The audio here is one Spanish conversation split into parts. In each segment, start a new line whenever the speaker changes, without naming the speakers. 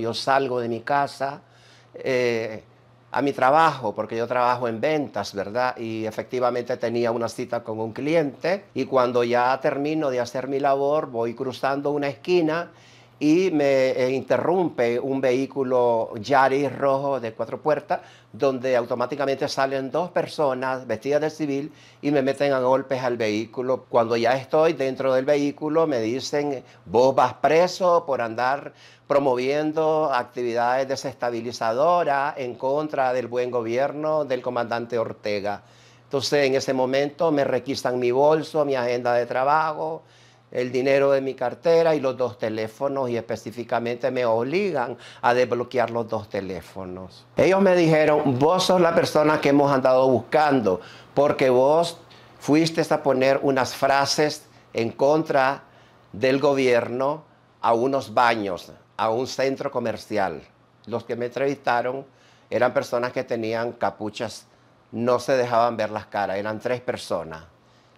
Yo salgo de mi casa eh, a mi trabajo, porque yo trabajo en ventas, ¿verdad? Y efectivamente tenía una cita con un cliente y cuando ya termino de hacer mi labor voy cruzando una esquina y me eh, interrumpe un vehículo Yaris rojo de cuatro puertas, donde automáticamente salen dos personas vestidas de civil y me meten a golpes al vehículo. Cuando ya estoy dentro del vehículo me dicen, vos vas preso por andar promoviendo actividades desestabilizadoras en contra del buen gobierno del comandante Ortega. Entonces en ese momento me requisan mi bolso, mi agenda de trabajo, el dinero de mi cartera y los dos teléfonos y específicamente me obligan a desbloquear los dos teléfonos. Ellos me dijeron, vos sos la persona que hemos andado buscando porque vos fuiste a poner unas frases en contra del gobierno a unos baños, a un centro comercial. Los que me entrevistaron eran personas que tenían capuchas, no se dejaban ver las caras, eran tres personas.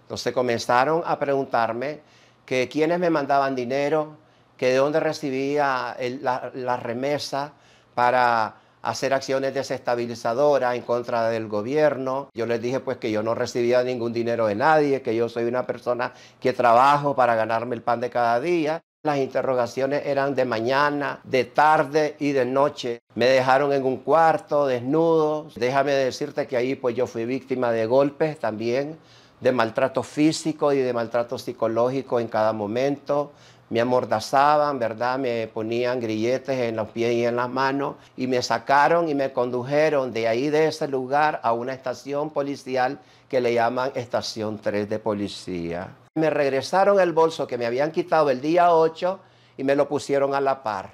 Entonces comenzaron a preguntarme que quiénes me mandaban dinero, que de dónde recibía la, remesa para hacer acciones desestabilizadoras en contra del gobierno. Yo les dije pues que yo no recibía ningún dinero de nadie, que yo soy una persona que trabajo para ganarme el pan de cada día. Las interrogaciones eran de mañana, de tarde y de noche. Me dejaron en un cuarto desnudo. Déjame decirte que ahí pues yo fui víctima de golpes también de maltrato físico y de maltrato psicológico en cada momento. Me amordazaban, ¿verdad? Me ponían grilletes en los pies y en las manos y me sacaron y me condujeron de ahí, de ese lugar, a una estación policial que le llaman Estación 3 de Policía. Me regresaron el bolso que me habían quitado el día 8 y me lo pusieron a la par.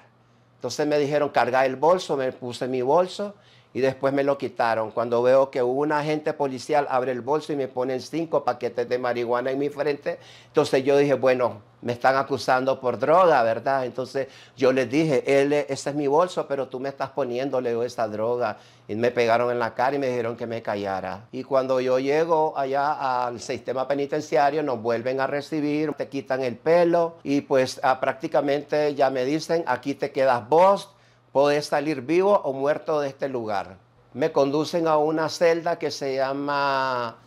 Entonces me dijeron, carga el bolso, me puse mi bolso y después me lo quitaron. Cuando veo que un agente policial abre el bolso y me ponen cinco paquetes de marihuana en mi frente, entonces yo dije, bueno, me están acusando por droga, ¿verdad? Entonces yo les dije, él, e, ese es mi bolso, pero tú me estás poniéndole esa droga. Y me pegaron en la cara y me dijeron que me callara. Y cuando yo llego allá al sistema penitenciario, nos vuelven a recibir, te quitan el pelo y pues ah, prácticamente ya me dicen, aquí te quedas vos, Puedes salir vivo o muerto de este lugar. Me conducen a una celda que se llama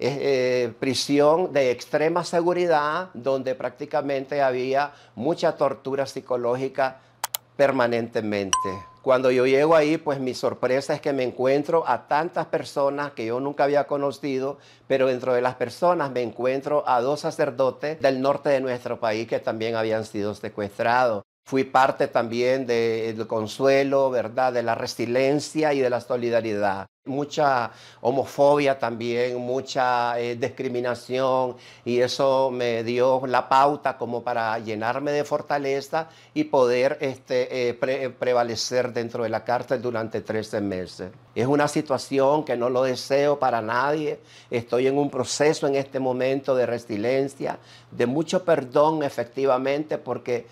eh, prisión de extrema seguridad, donde prácticamente había mucha tortura psicológica permanentemente. Cuando yo llego ahí, pues mi sorpresa es que me encuentro a tantas personas que yo nunca había conocido, pero dentro de las personas me encuentro a dos sacerdotes del norte de nuestro país que también habían sido secuestrados. Fui parte también del consuelo, ¿verdad? De la resiliencia y de la solidaridad mucha homofobia también, mucha eh, discriminación y eso me dio la pauta como para llenarme de fortaleza y poder este, eh, eh, prevalecer dentro de la cárcel durante 13 meses. Es una situación que no lo deseo para nadie, estoy en un proceso en este momento de resiliencia, de mucho perdón efectivamente porque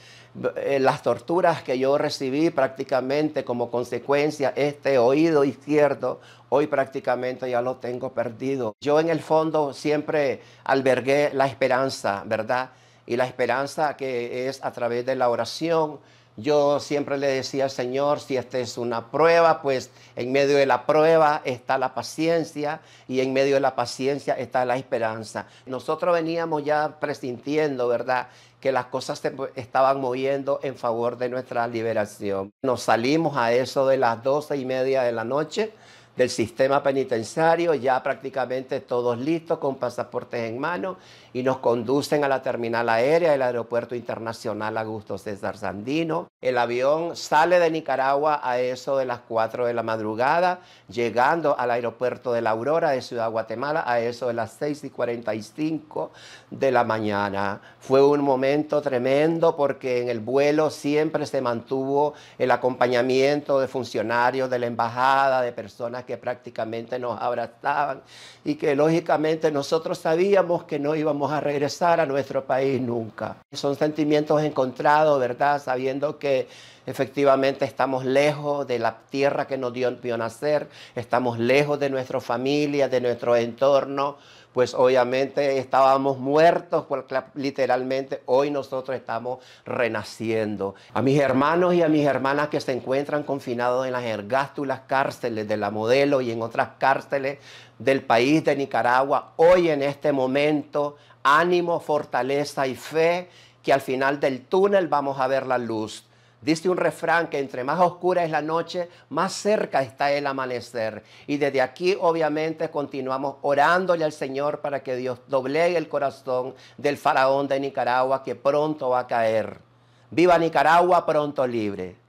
las torturas que yo recibí prácticamente como consecuencia este oído izquierdo Hoy prácticamente ya lo tengo perdido. Yo en el fondo siempre albergué la esperanza, ¿verdad? Y la esperanza que es a través de la oración. Yo siempre le decía al Señor, si esta es una prueba, pues en medio de la prueba está la paciencia y en medio de la paciencia está la esperanza. Nosotros veníamos ya presintiendo, ¿verdad? que las cosas se estaban moviendo en favor de nuestra liberación. Nos salimos a eso de las doce y media de la noche del sistema penitenciario, ya prácticamente todos listos con pasaportes en mano y nos conducen a la terminal aérea del Aeropuerto Internacional Augusto César Sandino. El avión sale de Nicaragua a eso de las 4 de la madrugada, llegando al aeropuerto de la Aurora de Ciudad Guatemala a eso de las 6 y 45 de la mañana. Fue un momento tremendo porque en el vuelo siempre se mantuvo el acompañamiento de funcionarios de la embajada, de personas que prácticamente nos abrazaban y que lógicamente nosotros sabíamos que no íbamos a regresar a nuestro país nunca. Son sentimientos encontrados, ¿verdad? Sabiendo que Efectivamente, estamos lejos de la tierra que nos dio, nacer, estamos lejos de nuestra familia, de nuestro entorno, pues obviamente estábamos muertos, pues, literalmente hoy nosotros estamos renaciendo. A mis hermanos y a mis hermanas que se encuentran confinados en las ergástulas cárceles de la modelo y en otras cárceles del país de Nicaragua, hoy en este momento, ánimo, fortaleza y fe que al final del túnel vamos a ver la luz. Dice un refrán que entre más oscura es la noche, más cerca está el amanecer. Y desde aquí obviamente continuamos orándole al Señor para que Dios doblegue el corazón del faraón de Nicaragua que pronto va a caer. Viva Nicaragua pronto libre.